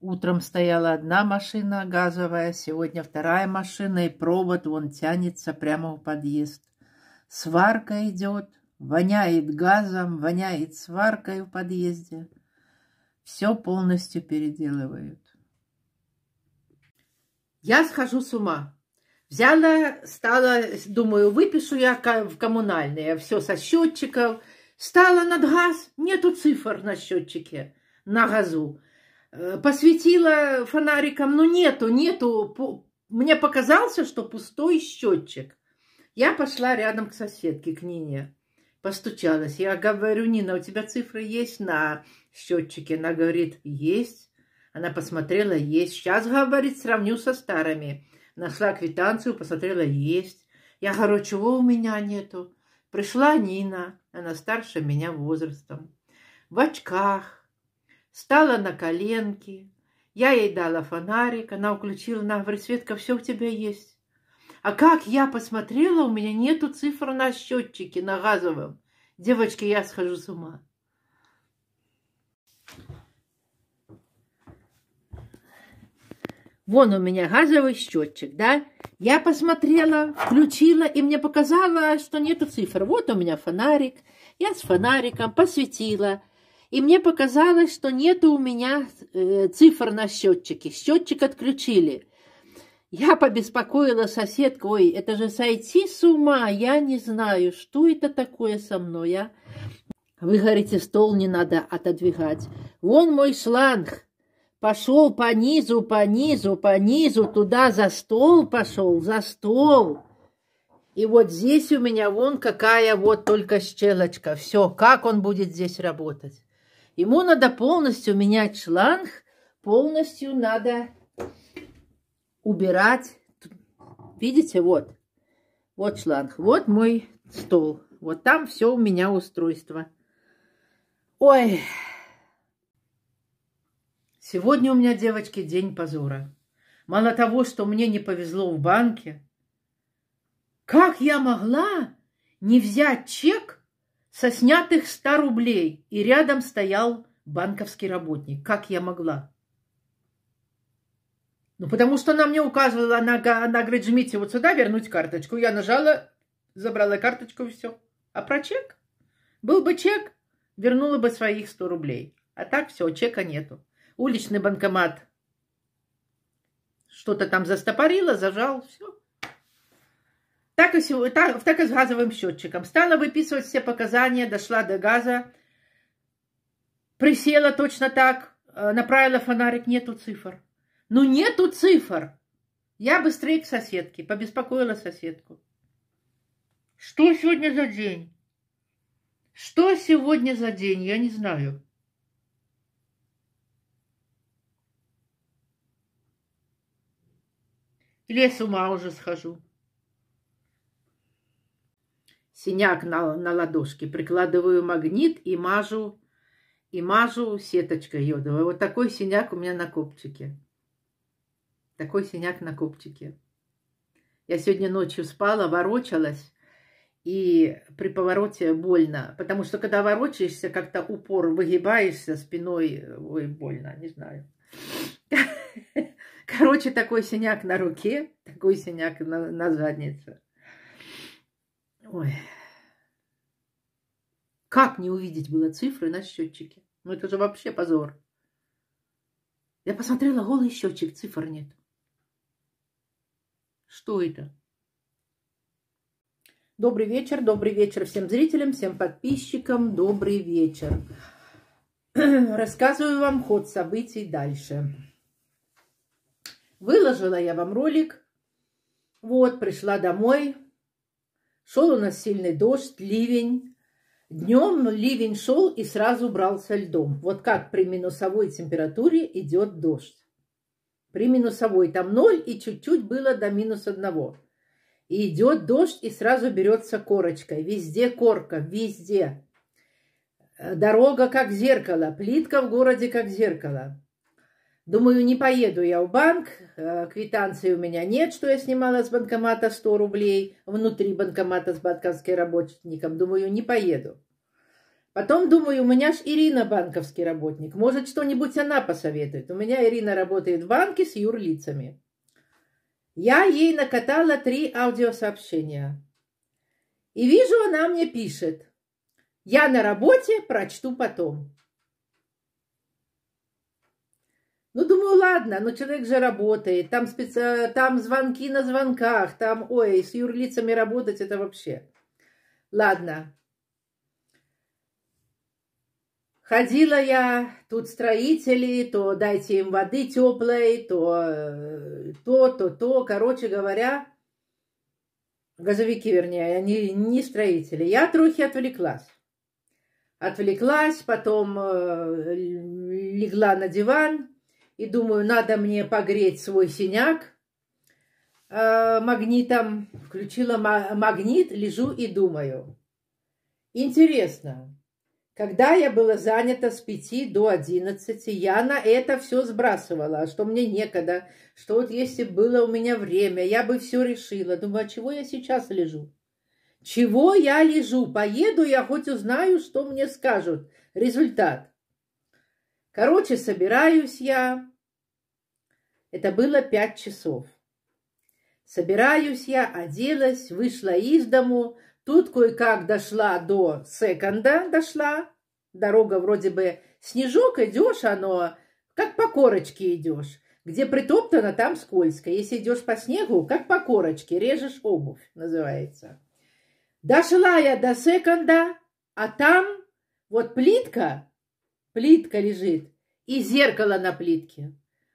Утром стояла одна машина газовая, сегодня вторая машина, и провод вон тянется прямо в подъезд. Сварка идет, воняет газом, воняет сваркой в подъезде. Все полностью переделывают. Я схожу с ума. Взяла, стала, думаю, выпишу я в коммунальные, все со счетчиков. Стала над газ, нету цифр на счетчике, на газу. Э, посветила фонариком, но нету, нету. Мне показался, что пустой счетчик. Я пошла рядом к соседке, к Нине. Постучалась. Я говорю, Нина, у тебя цифры есть на счетчике? Она говорит, есть. Она посмотрела, есть. Сейчас, говорит, сравню со старыми. Нашла квитанцию, посмотрела, есть. Я говорю, чего у меня нету? Пришла Нина, она старше меня возрастом, в очках, Стала на коленки. Я ей дала фонарик, она уключила. на говорит, Светка, все у тебя есть. А как я посмотрела, у меня нету цифр на счетчике, на газовом. Девочки, я схожу с ума. Вон у меня газовый счетчик, да? Я посмотрела, включила, и мне показало, что нету цифр. Вот у меня фонарик. Я с фонариком посветила и мне показалось, что нету у меня э, цифр на счетчике. Счетчик отключили. Я побеспокоила соседку, ой, это же сойти с ума, я не знаю, что это такое со мной, а? Вы говорите, стол не надо отодвигать. Вон мой шланг. Пошел по низу, по низу, по низу, туда за стол пошел, за стол. И вот здесь у меня вон какая вот только щелочка. Все, как он будет здесь работать? Ему надо полностью менять шланг, полностью надо убирать. Видите, вот. Вот шланг. Вот мой стол. Вот там все у меня устройство. Ой. Сегодня у меня, девочки, день позора. Мало того, что мне не повезло в банке, как я могла не взять чек со снятых ста рублей, и рядом стоял банковский работник. Как я могла? Ну, потому что она мне указывала, она, она говорит, жмите вот сюда, вернуть карточку. Я нажала, забрала карточку и все. А про чек? Был бы чек, вернула бы своих 100 рублей. А так все, чека нету. Уличный банкомат что-то там застопорило, зажал, все. Так и, так, так и с газовым счетчиком. Стала выписывать все показания, дошла до газа, присела точно так, э, направила фонарик, нету цифр. Ну нету цифр. Я быстрее к соседке, побеспокоила соседку. Что сегодня за день? Что сегодня за день, я не знаю. Или я с ума уже схожу синяк на, на ладошке, прикладываю магнит и мажу, и мажу сеточкой йодовой. Вот такой синяк у меня на копчике. Такой синяк на копчике. Я сегодня ночью спала, ворочалась, и при повороте больно, потому что когда ворочаешься, как-то упор выгибаешься спиной, ой, больно, не знаю. Короче, такой синяк на руке, такой синяк на, на заднице. Ой. Как не увидеть было цифры на счетчике? Ну это же вообще позор. Я посмотрела, голый счетчик, цифр нет. Что это? Добрый вечер, добрый вечер всем зрителям, всем подписчикам. Добрый вечер. Рассказываю вам ход событий дальше. Выложила я вам ролик. Вот, пришла домой, Шел у нас сильный дождь, ливень. Днем ливень шел и сразу брался льдом. Вот как при минусовой температуре идет дождь. При минусовой там ноль и чуть-чуть было до минус одного. И идет дождь и сразу берется корочкой. Везде корка, везде. Дорога как зеркало, плитка в городе как зеркало. Думаю, не поеду я в банк, э, квитанции у меня нет, что я снимала с банкомата 100 рублей, внутри банкомата с банковским работником. Думаю, не поеду. Потом думаю, у меня ж Ирина банковский работник. Может, что-нибудь она посоветует. У меня Ирина работает в банке с юрлицами. Я ей накатала три аудиосообщения. И вижу, она мне пишет. Я на работе, прочту потом. Ну, думаю, ладно, но человек же работает, там, специ... там звонки на звонках, там, ой, с юрлицами работать это вообще. Ладно. Ходила я, тут строители, то дайте им воды теплой, то э, то, то, то. Короче говоря, газовики, вернее, они не строители. Я трохи отвлеклась. Отвлеклась, потом э, легла на диван, и думаю, надо мне погреть свой синяк э, магнитом. Включила магнит, лежу и думаю. Интересно, когда я была занята с 5 до 11, я на это все сбрасывала, что мне некогда, что вот если было у меня время, я бы все решила. Думаю, а чего я сейчас лежу? Чего я лежу? Поеду я хоть узнаю, что мне скажут. Результат. Короче, собираюсь я. Это было пять часов. Собираюсь я, оделась, вышла из дому. Тут кое-как дошла до секонда, дошла. Дорога вроде бы снежок идешь, оно как по корочке идешь. Где притоптано, там скользко. Если идешь по снегу, как по корочке, режешь обувь, называется. Дошла я до секонда, а там вот плитка, Плитка лежит и зеркало на плитке.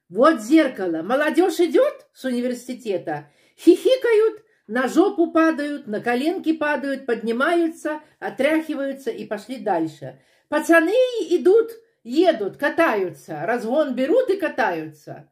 Вот зеркало. Молодежь идет с университета, хихикают, на жопу падают, на коленки падают, поднимаются, отряхиваются и пошли дальше. Пацаны идут, едут, катаются, разгон берут и катаются.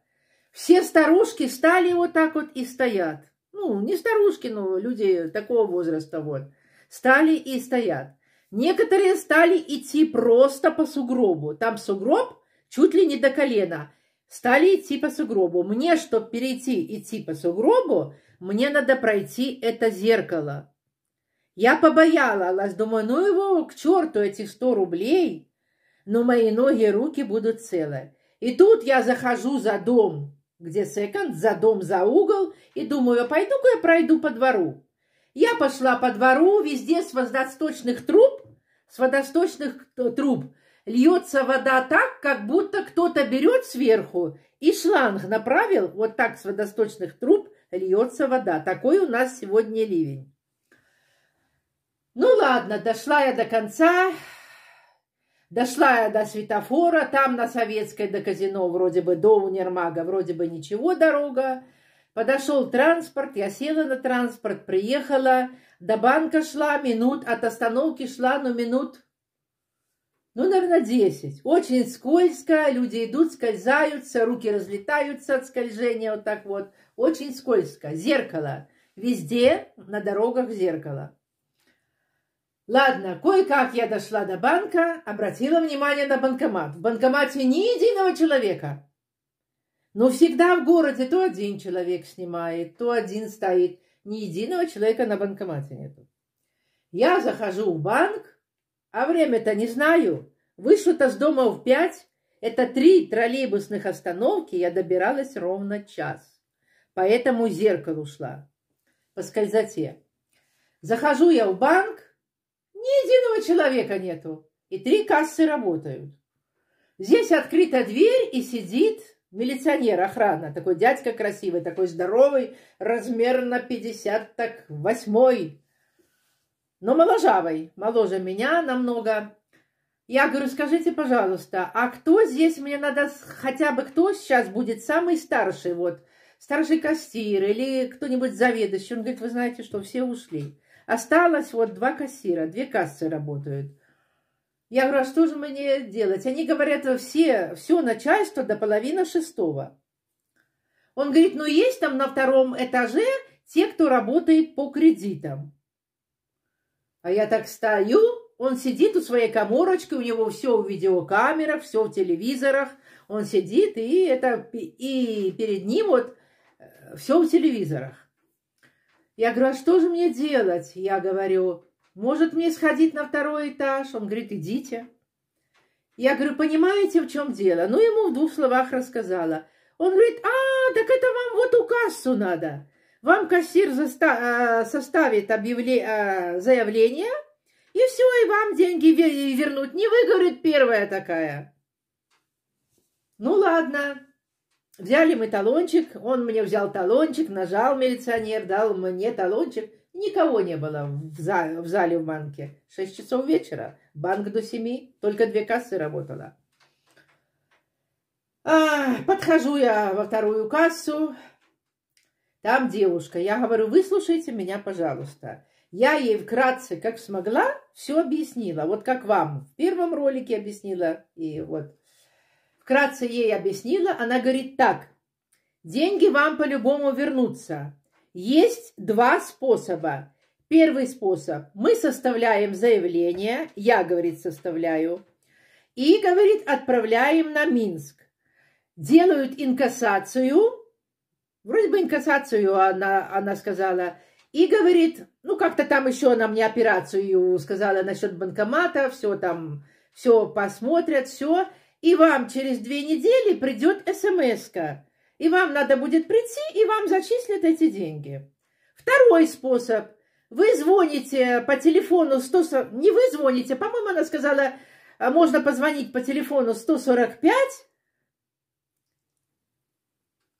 Все старушки стали вот так вот и стоят. Ну, не старушки, но люди такого возраста вот. Стали и стоят. Некоторые стали идти просто по сугробу. Там сугроб чуть ли не до колена. Стали идти по сугробу. Мне, чтобы перейти идти по сугробу, мне надо пройти это зеркало. Я побоялась, думаю, ну его к черту эти 100 рублей, но мои ноги и руки будут целы. И тут я захожу за дом, где секонд, за дом, за угол, и думаю, пойду-ка я пройду по двору. Я пошла по двору, везде с воздосточных труб с водосточных э, труб льется вода так, как будто кто-то берет сверху и шланг направил, вот так с водосточных труб льется вода. Такой у нас сегодня ливень. Ну ладно, дошла я до конца, дошла я до светофора, там на Советской до казино вроде бы до универмага, вроде бы ничего дорога. Подошел транспорт, я села на транспорт, приехала. До банка шла минут, от остановки шла, ну, минут, ну, наверное, десять. Очень скользко, люди идут, скользаются, руки разлетаются от скольжения, вот так вот. Очень скользко. Зеркало. Везде на дорогах зеркало. Ладно, кое-как я дошла до банка, обратила внимание на банкомат. В банкомате ни единого человека. Но всегда в городе то один человек снимает, то один стоит. Ни единого человека на банкомате нету. Я захожу в банк, а время-то не знаю. Вышла-то с дома в пять. Это три троллейбусных остановки, я добиралась ровно час. Поэтому зеркало ушла по скользоте. Захожу я в банк, ни единого человека нету, и три кассы работают. Здесь открыта дверь, и сидит Милиционер, охрана, такой дядька красивый, такой здоровый, размер на 50, так восьмой, но моложавый, моложе меня намного. Я говорю, скажите, пожалуйста, а кто здесь, мне надо хотя бы кто сейчас будет самый старший, вот, старший кассир или кто-нибудь заведующий? Он говорит, вы знаете что, все ушли. Осталось вот два кассира, две кассы работают. Я говорю, а что же мне делать? Они говорят, все, все начальство до половины шестого. Он говорит, ну есть там на втором этаже те, кто работает по кредитам. А я так стою, он сидит у своей коморочки, у него все в видеокамерах, все в телевизорах. Он сидит, и, это, и перед ним вот э, все в телевизорах. Я говорю, а что же мне делать? Я говорю, может, мне сходить на второй этаж? Он говорит, идите. Я говорю, понимаете, в чем дело? Ну, ему в двух словах рассказала. Он говорит, а, так это вам вот у кассу надо. Вам кассир заста- э, составит объявле- э, заявление, и все, и вам деньги вернуть Не вы, говорит, первая такая. Ну, ладно. Взяли мы талончик, он мне взял талончик, нажал милиционер, дал мне талончик – Никого не было в зале, в зале в банке. Шесть часов вечера. Банк до семи. Только две кассы работала. А, подхожу я во вторую кассу. Там девушка. Я говорю, выслушайте меня, пожалуйста. Я ей вкратце, как смогла, все объяснила. Вот как вам в первом ролике объяснила. И вот вкратце ей объяснила. Она говорит так. Деньги вам по-любому вернутся. Есть два способа. Первый способ. Мы составляем заявление, я, говорит, составляю, и, говорит, отправляем на Минск. Делают инкассацию, вроде бы инкассацию она, она сказала, и говорит, ну как-то там еще она мне операцию сказала насчет банкомата, все там, все посмотрят, все. И вам через две недели придет смс -ка и вам надо будет прийти, и вам зачислят эти деньги. Второй способ. Вы звоните по телефону 100... Не вы звоните, по-моему, она сказала, «А, можно позвонить по телефону 145.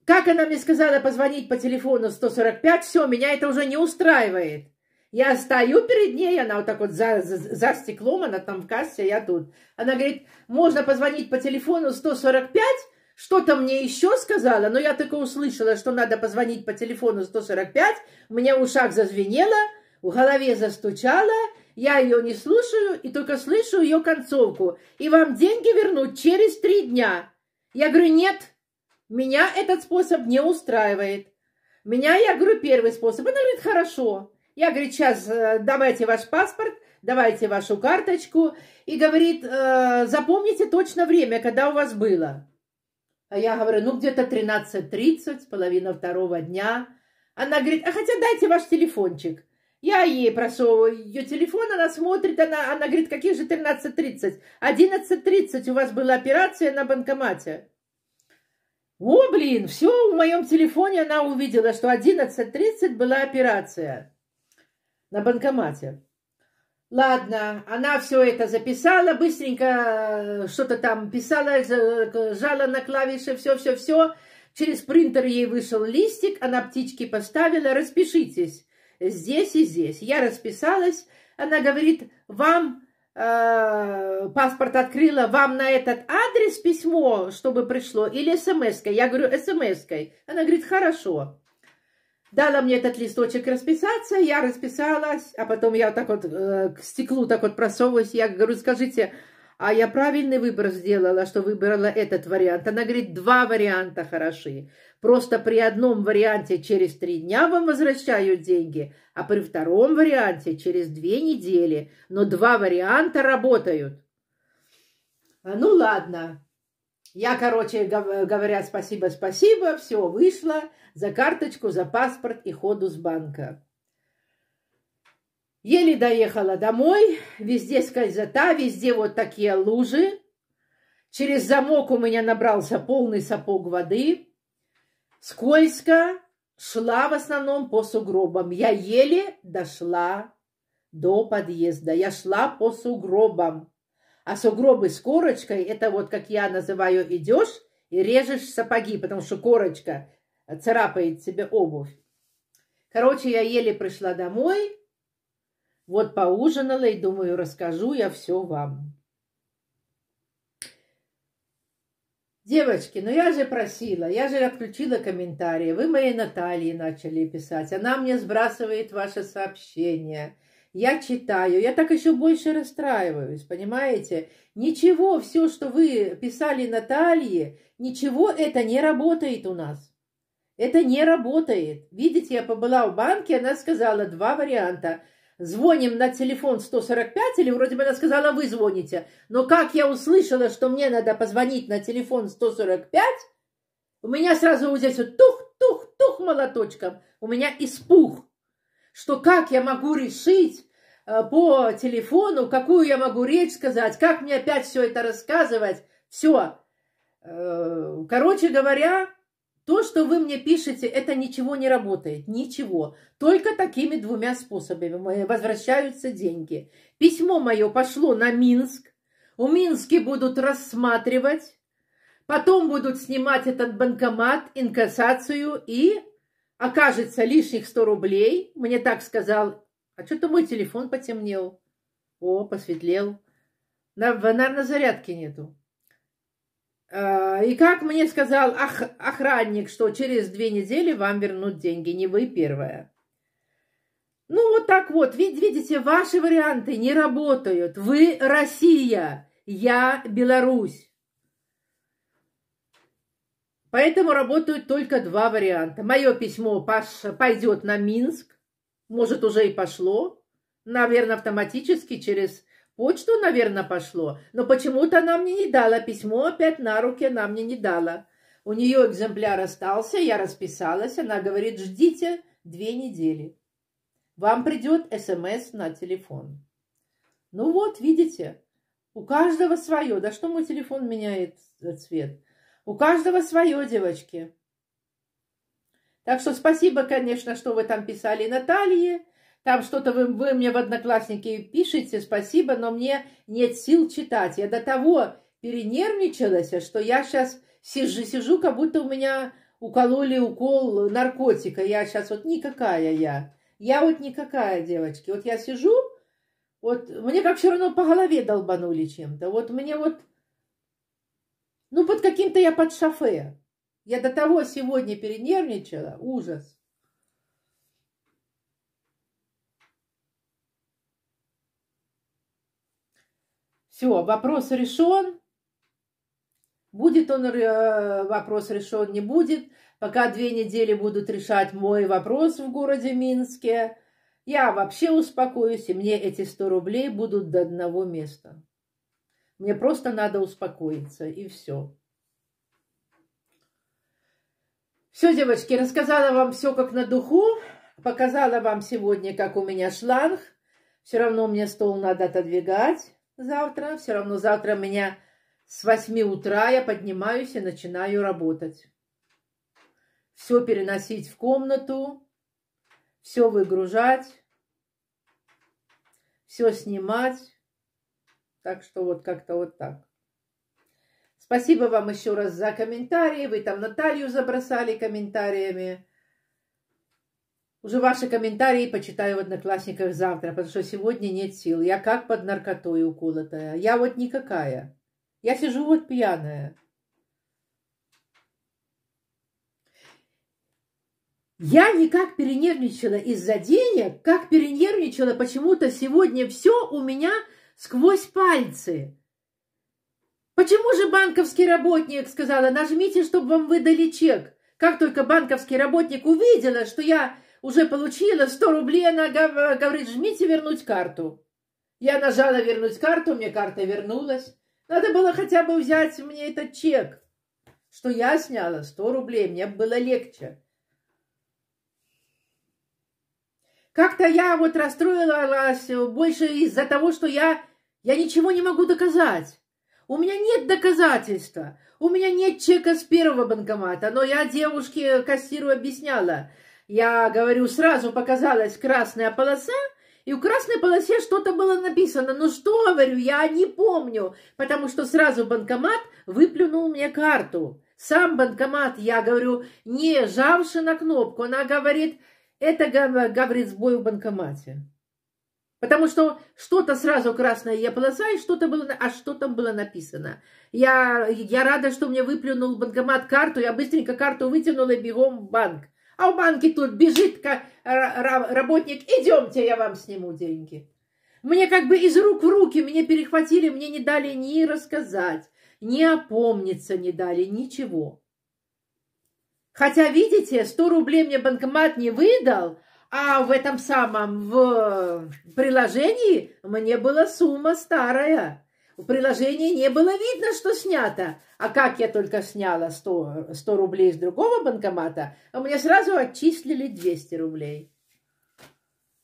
Как она мне сказала позвонить по телефону 145, все, меня это уже не устраивает. Я стою перед ней, она вот так вот за, за, за стеклом, она там в кассе, а я тут. Она говорит, можно позвонить по телефону 145, что-то мне еще сказала, но я только услышала, что надо позвонить по телефону 145. Мне в ушах зазвенело, в голове застучало. Я ее не слушаю и только слышу ее концовку. И вам деньги вернуть через три дня. Я говорю, нет, меня этот способ не устраивает. Меня, я говорю, первый способ. Она говорит, хорошо. Я, говорю сейчас э, давайте ваш паспорт, давайте вашу карточку. И говорит, «Э, запомните точно время, когда у вас было. А я говорю, ну где-то 13.30, половина второго дня. Она говорит, а хотя дайте ваш телефончик. Я ей просовываю ее телефон, она смотрит, она, она говорит, какие же 13.30? 11.30 у вас была операция на банкомате. О, блин, все в моем телефоне она увидела, что 11.30 была операция на банкомате. Ладно, она все это записала, быстренько э, что-то там писала, жала на клавиши, все-все-все. Через принтер ей вышел листик, она птички поставила, распишитесь здесь и здесь. Я расписалась, она говорит, вам э, паспорт открыла, вам на этот адрес письмо, чтобы пришло, или смс-кой. Я говорю, смс-кой. Она говорит, хорошо. Дала мне этот листочек расписаться, я расписалась, а потом я так вот э, к стеклу так вот просовываюсь, я говорю, скажите, а я правильный выбор сделала, что выбрала этот вариант. Она говорит, два варианта хороши. Просто при одном варианте через три дня вам возвращают деньги, а при втором варианте через две недели. Но два варианта работают. А, ну ладно, я, короче, говоря спасибо, спасибо, все, вышло за карточку, за паспорт и ходу с банка. Еле доехала домой, везде скользота, везде вот такие лужи. Через замок у меня набрался полный сапог воды. Скользко, шла в основном по сугробам. Я еле дошла до подъезда. Я шла по сугробам. А сугробы с корочкой – это вот, как я называю, идешь и режешь сапоги, потому что корочка царапает себе обувь. Короче, я еле пришла домой, вот поужинала и думаю, расскажу я все вам. Девочки, ну я же просила, я же отключила комментарии. Вы моей Наталье начали писать. Она мне сбрасывает ваши сообщения я читаю, я так еще больше расстраиваюсь, понимаете? Ничего, все, что вы писали Наталье, ничего это не работает у нас. Это не работает. Видите, я побыла в банке, она сказала два варианта. Звоним на телефон 145, или вроде бы она сказала, вы звоните. Но как я услышала, что мне надо позвонить на телефон 145, у меня сразу вот здесь вот тух-тух-тух молоточком. У меня испух что как я могу решить э, по телефону, какую я могу речь сказать, как мне опять все это рассказывать. Все. Э, короче говоря, то, что вы мне пишете, это ничего не работает. Ничего. Только такими двумя способами э, возвращаются деньги. Письмо мое пошло на Минск. У Минске будут рассматривать. Потом будут снимать этот банкомат, инкассацию и окажется лишних 100 рублей, мне так сказал, а что-то мой телефон потемнел. О, посветлел. На, наверное, зарядки нету. А, и как мне сказал ох, охранник, что через две недели вам вернут деньги, не вы первая. Ну, вот так вот. Видите, ваши варианты не работают. Вы Россия, я Беларусь. Поэтому работают только два варианта. Мое письмо пойдет на Минск, может, уже и пошло, наверное, автоматически через почту, наверное, пошло, но почему-то она мне не дала письмо, опять на руки она мне не дала. У нее экземпляр остался, я расписалась, она говорит, ждите две недели. Вам придет СМС на телефон. Ну вот, видите, у каждого свое. Да что мой телефон меняет э, цвет? У каждого свое, девочки. Так что спасибо, конечно, что вы там писали Наталье. Там что-то вы, вы мне в одноклассники пишете, спасибо, но мне нет сил читать. Я до того перенервничалась, что я сейчас сижу, сижу как будто у меня укололи укол наркотика. Я сейчас вот никакая я. Я вот никакая, девочки. Вот я сижу, вот мне как все равно по голове долбанули чем-то. Вот мне вот ну, под каким-то я под шофе. Я до того сегодня перенервничала. Ужас. Все, вопрос решен. Будет он э, вопрос решен, не будет. Пока две недели будут решать мой вопрос в городе Минске, я вообще успокоюсь, и мне эти 100 рублей будут до одного места. Мне просто надо успокоиться, и все. Все, девочки, рассказала вам все как на духу. Показала вам сегодня, как у меня шланг. Все равно мне стол надо отодвигать завтра. Все равно завтра меня с 8 утра я поднимаюсь и начинаю работать. Все переносить в комнату, все выгружать, все снимать. Так что вот как-то вот так. Спасибо вам еще раз за комментарии. Вы там Наталью забросали комментариями. Уже ваши комментарии почитаю в Одноклассниках завтра, потому что сегодня нет сил. Я как под наркотой уколотая. Я вот никакая. Я сижу вот пьяная. Я никак перенервничала из-за денег, как перенервничала почему-то сегодня все у меня сквозь пальцы. «Почему же банковский работник?» — сказала. «Нажмите, чтобы вам выдали чек». Как только банковский работник увидела, что я уже получила 100 рублей, она говорит, жмите вернуть карту. Я нажала вернуть карту, мне карта вернулась. Надо было хотя бы взять мне этот чек, что я сняла 100 рублей, мне было легче. Как-то я вот расстроилась больше из-за того, что я я ничего не могу доказать. У меня нет доказательства. У меня нет чека с первого банкомата. Но я девушке кассиру объясняла. Я говорю, сразу показалась красная полоса, и в красной полосе что-то было написано. Ну что, говорю, я не помню, потому что сразу банкомат выплюнул мне карту. Сам банкомат, я говорю, не жавши на кнопку. Она говорит, это говорит сбой в банкомате. Потому что что-то сразу красное, я полоса, и что-то было, а что там было написано. Я, я рада, что мне выплюнул банкомат карту, я быстренько карту вытянула и бегом в банк. А в банке тут бежит работник, идемте, я вам сниму деньги. Мне как бы из рук в руки, меня перехватили, мне не дали ни рассказать, ни опомниться не дали, ничего. Хотя, видите, 100 рублей мне банкомат не выдал, а в этом самом, в приложении мне была сумма старая. В приложении не было видно, что снято. А как я только сняла 100, 100 рублей с другого банкомата, а мне сразу отчислили 200 рублей.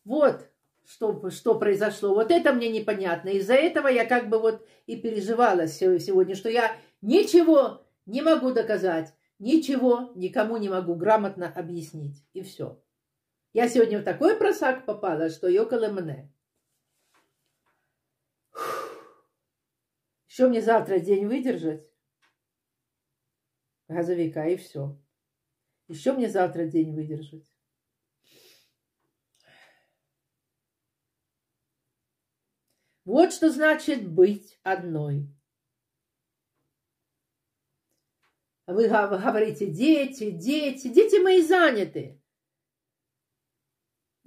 Вот что, что произошло. Вот это мне непонятно. Из-за этого я как бы вот и переживала сегодня, что я ничего не могу доказать, ничего никому не могу грамотно объяснить. И все. Я сегодня в такой просак попала, що йокали мне. Що мне завтра день выдержать Газовика, и все. Еще мне завтра день выдержать. Вот что значит быть одной. Вы говорите, дети, дети, дети мои заняты.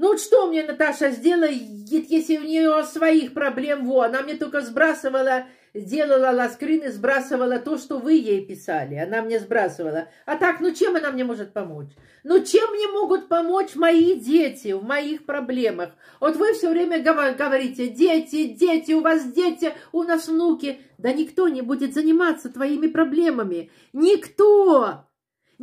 Ну вот что мне Наташа сделает, если у нее своих проблем, во, она мне только сбрасывала, сделала ласкрин и сбрасывала то, что вы ей писали, она мне сбрасывала. А так, ну чем она мне может помочь? Ну чем мне могут помочь мои дети в моих проблемах? Вот вы все время говорите, дети, дети, у вас дети, у нас внуки. Да никто не будет заниматься твоими проблемами. Никто!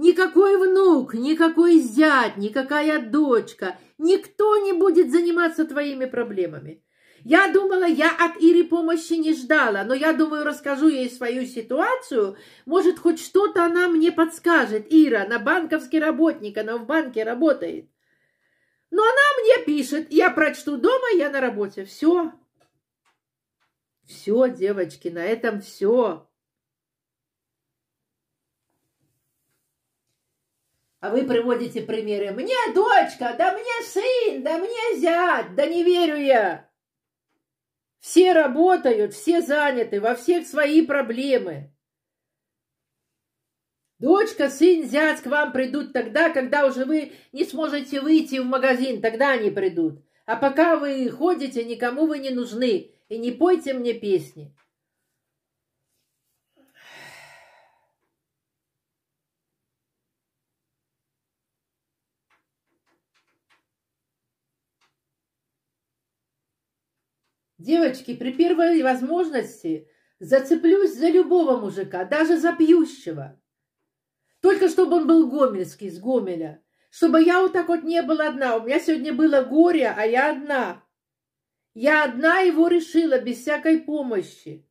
Никакой внук, никакой зять, никакая дочка, никто не будет заниматься твоими проблемами. Я думала, я от Иры помощи не ждала, но я думаю, расскажу ей свою ситуацию. Может, хоть что-то она мне подскажет. Ира, на банковский работник, она в банке работает. Но она мне пишет, я прочту дома, я на работе. Все. Все, девочки, на этом все. А вы приводите примеры. Мне дочка, да мне сын, да мне зять, да не верю я. Все работают, все заняты, во всех свои проблемы. Дочка, сын, зять к вам придут тогда, когда уже вы не сможете выйти в магазин, тогда они придут. А пока вы ходите, никому вы не нужны. И не пойте мне песни. Девочки, при первой возможности зацеплюсь за любого мужика, даже за пьющего. Только чтобы он был гомельский, с Гомеля. Чтобы я вот так вот не была одна. У меня сегодня было горе, а я одна. Я одна его решила, без всякой помощи.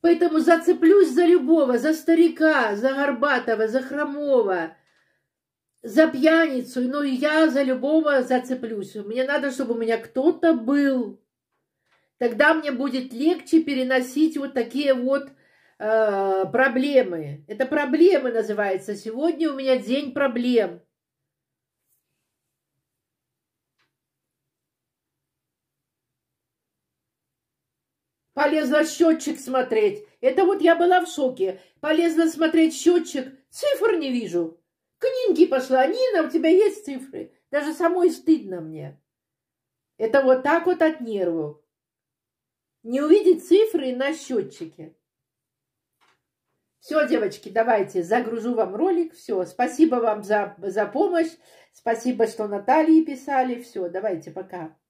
Поэтому зацеплюсь за любого, за старика, за Горбатого, за хромого за пьяницу, но я за любого зацеплюсь. Мне надо, чтобы у меня кто-то был. Тогда мне будет легче переносить вот такие вот э, проблемы. Это проблемы называется. Сегодня у меня день проблем. Полезла счетчик смотреть. Это вот я была в шоке. Полезла смотреть счетчик. Цифр не вижу книги пошла. Нина, у тебя есть цифры? Даже самой стыдно мне. Это вот так вот от нервов. Не увидеть цифры на счетчике. Все, девочки, давайте, загружу вам ролик. Все, спасибо вам за, за помощь. Спасибо, что Натальи писали. Все, давайте, пока.